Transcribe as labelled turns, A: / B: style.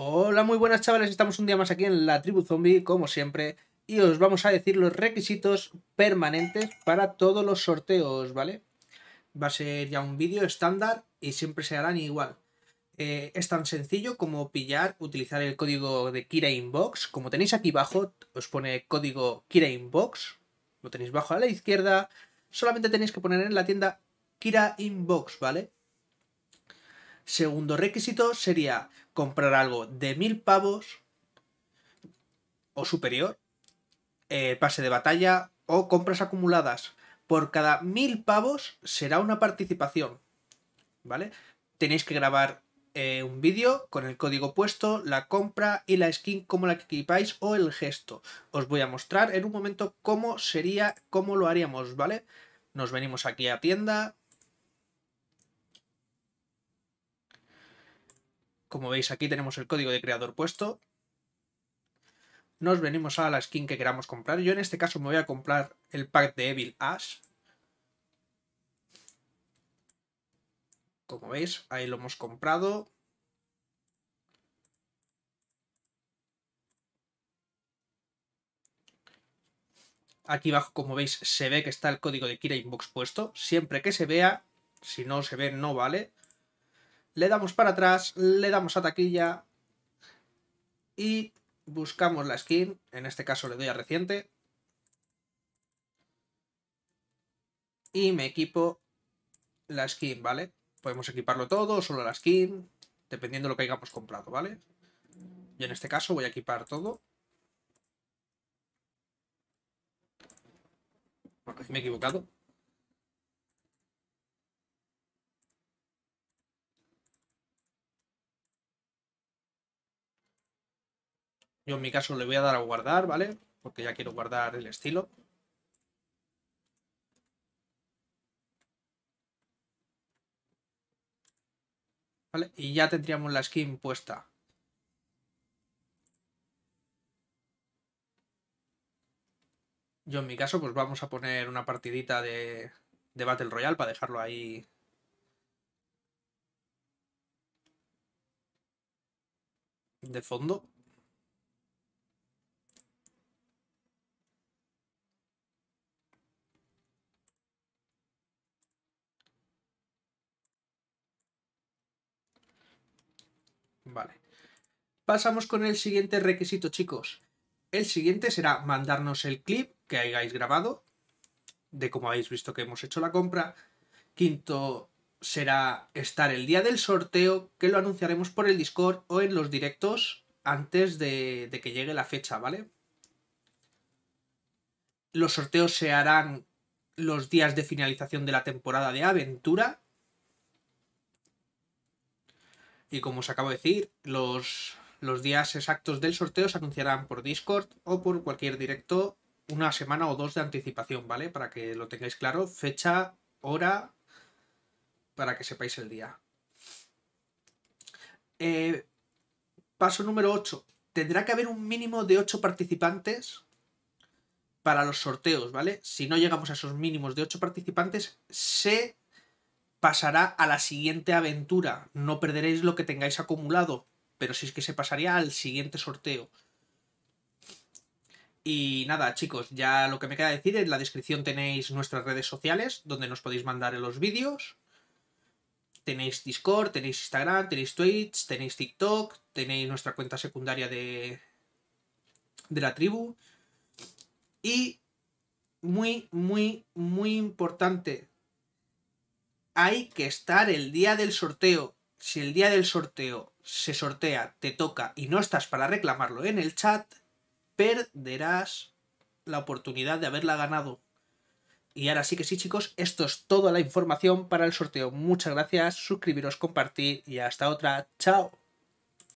A: Hola, muy buenas chavales, estamos un día más aquí en la tribu zombie, como siempre, y os vamos a decir los requisitos permanentes para todos los sorteos, ¿vale? Va a ser ya un vídeo estándar y siempre se harán igual. Eh, es tan sencillo como pillar, utilizar el código de Kira Inbox, como tenéis aquí abajo, os pone código Kira Inbox, lo tenéis bajo a la izquierda, solamente tenéis que poner en la tienda Kira Inbox, ¿vale? Segundo requisito sería comprar algo de mil pavos o superior, eh, pase de batalla o compras acumuladas. Por cada mil pavos será una participación. ¿Vale? Tenéis que grabar eh, un vídeo con el código puesto, la compra y la skin como la que equipáis o el gesto. Os voy a mostrar en un momento cómo sería, cómo lo haríamos, ¿vale? Nos venimos aquí a tienda, Como veis aquí tenemos el código de creador puesto. Nos venimos a la skin que queramos comprar. Yo en este caso me voy a comprar el pack de Evil Ash. Como veis, ahí lo hemos comprado. Aquí abajo, como veis, se ve que está el código de Kira Inbox puesto. Siempre que se vea, si no se ve, no vale le damos para atrás, le damos a taquilla y buscamos la skin, en este caso le doy a reciente y me equipo la skin, ¿vale? Podemos equiparlo todo, solo la skin, dependiendo de lo que hayamos comprado, ¿vale? Yo en este caso voy a equipar todo. me he equivocado. Yo en mi caso le voy a dar a guardar, ¿vale? Porque ya quiero guardar el estilo. ¿Vale? Y ya tendríamos la skin puesta. Yo en mi caso pues vamos a poner una partidita de, de Battle Royale para dejarlo ahí de fondo. Pasamos con el siguiente requisito, chicos. El siguiente será mandarnos el clip que hayáis grabado de cómo habéis visto que hemos hecho la compra. Quinto será estar el día del sorteo, que lo anunciaremos por el Discord o en los directos antes de, de que llegue la fecha, ¿vale? Los sorteos se harán los días de finalización de la temporada de aventura, y como os acabo de decir, los, días exactos del sorteo se anunciarán por Discord o por cualquier directo una semana o dos de anticipación, ¿vale? Para que lo tengáis claro, fecha, hora, para que sepáis el día. Eh, paso número 8. Tendrá que haber un mínimo de 8 participantes para los sorteos, ¿vale? Si no llegamos a esos mínimos de 8 participantes, se pasará a la siguiente aventura. No perderéis lo que tengáis acumulado, pero si es que se pasaría al siguiente sorteo. Y nada, chicos, ya lo que me queda decir, en la descripción tenéis nuestras redes sociales, donde nos podéis mandar los vídeos. Tenéis Discord, tenéis Instagram, tenéis Twitch, tenéis TikTok, tenéis nuestra cuenta secundaria de, de la tribu. Y muy, muy, muy importante, hay que estar el día del sorteo. Si el día del sorteo se sortea, te toca y no estás para reclamarlo en el chat, perderás la oportunidad de haberla ganado. Y ahora sí que sí, chicos, esto es toda la información para el sorteo. Muchas gracias, suscribiros, compartir y hasta otra. Chao.